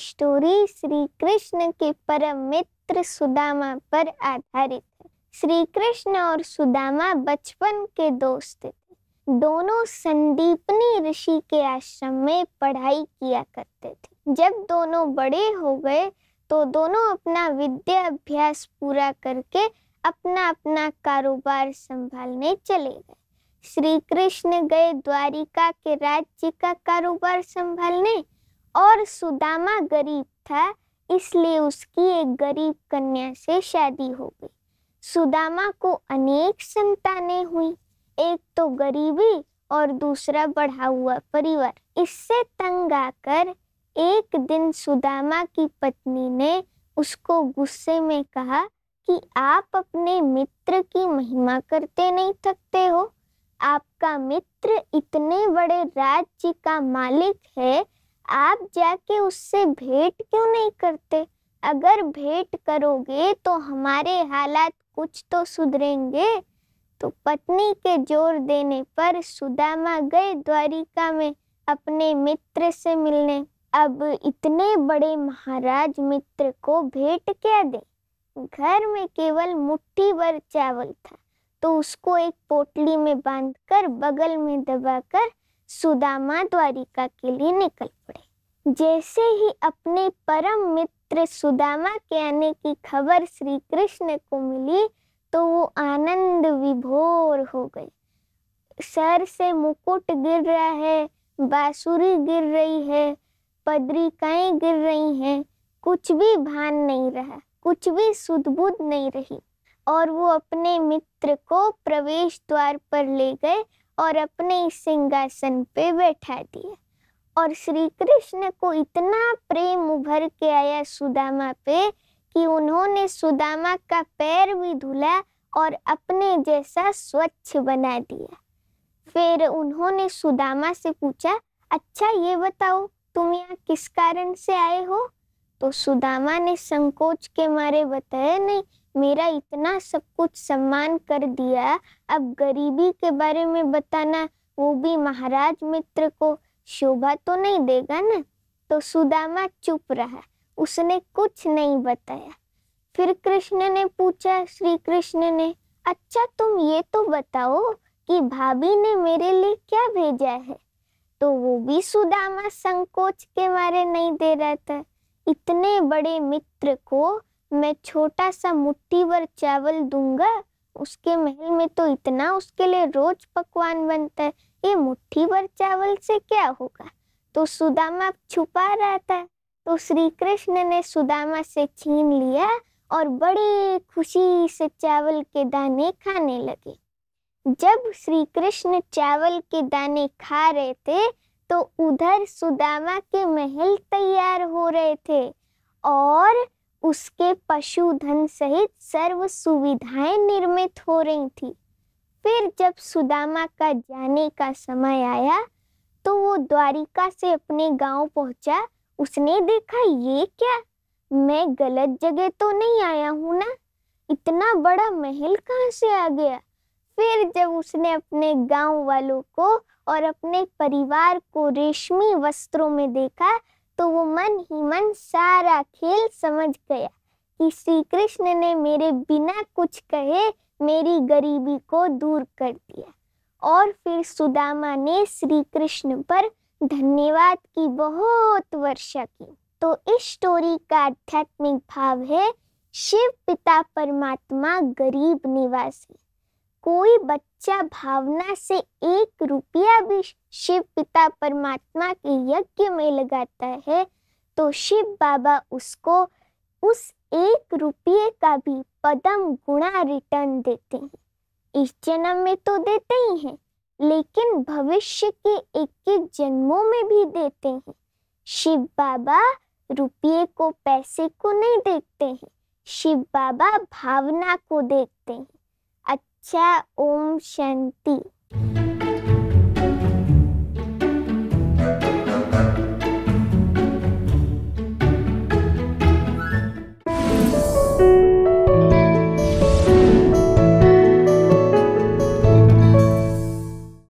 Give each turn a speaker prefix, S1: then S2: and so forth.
S1: story Shri Krishna के परम मित्र सुदामा पर आधारित है श्री कृष्ण और सुदामा बचपन के दोस्त थे दोनों संदीपनी ऋषि के आश्रम में पढ़ाई किया करते थे जब दोनों बड़े हो गए तो दोनों अपना विद्या अभ्यास पूरा करके अपना अपना कारोबार संभालने चले गए श्री कृष्ण गए द्वारिका के राज्य का कारोबार संभालने और सुदामा गरीब था इसलिए उसकी एक गरीब कन्या से शादी हो गई सुदामा को अनेक संतानें हुई एक तो गरीबी और दूसरा बढ़ा हुआ परिवार इससे तंग आकर एक दिन सुदामा की पत्नी ने उसको गुस्से में कहा कि आप अपने मित्र की महिमा करते नहीं थकते हो आपका मित्र इतने बड़े राज्य का मालिक है आप जाके उससे भेंट क्यों नहीं करते अगर भेंट करोगे तो हमारे हालात कुछ तो सुधरेंगे तो पत्नी के जोर देने पर सुदामा गए द्वारिका में अपने मित्र से मिलने अब इतने बड़े महाराज मित्र को भेंट क्या दे घर में केवल मुट्ठी भर चावल था तो उसको एक पोटली में बांधकर बगल में दबाकर सुदामा द्वारिका के लिए निकल पड़े जैसे ही अपने परम मित्र सुदामा के आने की खबर श्री कृष्ण को मिली तो वो आनंद विभोर हो गई सर से मुकुट गिर रहा है बांसुरी गिर रही है पद्रिकाएं गिर रही हैं कुछ भी भान नहीं रहा कुछ भी सुदबुद नहीं रही और वो अपने मित्र को प्रवेश द्वार पर ले गए और अपने सिंहासन पे बैठा दिया और श्री कृष्ण को इतना प्रेम उभर के आया सुदामा पे कि उन्होंने सुदामा का पैर भी धुला और अपने जैसा स्वच्छ बना दिया फिर उन्होंने सुदामा से पूछा अच्छा ये बताओ तुम यहाँ किस कारण से आए हो तो सुदामा ने संकोच के मारे बताया नहीं मेरा इतना सब कुछ सम्मान कर दिया अब गरीबी के बारे में बताना वो भी महाराज मित्र को शोभा तो नहीं देगा ना तो सुदामा चुप रहा उसने कुछ नहीं बताया फिर कृष्ण ने पूछा श्री कृष्ण ने अच्छा तुम ये तो बताओ कि भाभी ने मेरे लिए क्या भेजा है तो वो भी सुदामा संकोच के मारे नहीं दे रहा था इतने बड़े मित्र को मैं छोटा सा मुट्ठी भर चावल दूंगा उसके महल में तो इतना उसके लिए रोज पकवान बनता है ये मुट्ठी भर चावल से क्या होगा तो सुदामा छुपा रहा था तो श्री कृष्ण ने सुदामा से छीन लिया और बड़ी खुशी से चावल के दाने खाने लगे जब श्री कृष्ण चावल के दाने खा रहे थे तो उधर सुदामा के महल तैयार हो रहे थे और उसके पशुधन सहित सर्व सुविधाएं निर्मित हो रही थी फिर जब सुदामा का जाने का समय आया तो वो द्वारिका से अपने गांव पहुंचा उसने देखा ये क्या मैं गलत जगह तो नहीं आया हूँ ना इतना बड़ा महल कहाँ से आ गया फिर जब उसने अपने गांव वालों को और अपने परिवार को रेशमी वस्त्रों में देखा तो वो मन ही मन सारा खेल समझ गया कि श्री कृष्ण ने मेरे बिना कुछ कहे मेरी गरीबी को दूर कर दिया और फिर सुदामा ने श्री कृष्ण पर धन्यवाद की बहुत वर्षा की तो इस स्टोरी का आध्यात्मिक भाव है शिव पिता परमात्मा गरीब निवासी कोई बच्चा भावना से एक रुपया भी शिव पिता परमात्मा के यज्ञ में लगाता है तो शिव बाबा उसको उस एक रुपये का भी पदम गुणा रिटर्न देते हैं इस जन्म में तो देते ही हैं लेकिन भविष्य के एक एक जन्मों में भी देते हैं शिव बाबा रुपये को पैसे को नहीं देखते हैं शिव बाबा भावना को देखते हैं जय ओम शांति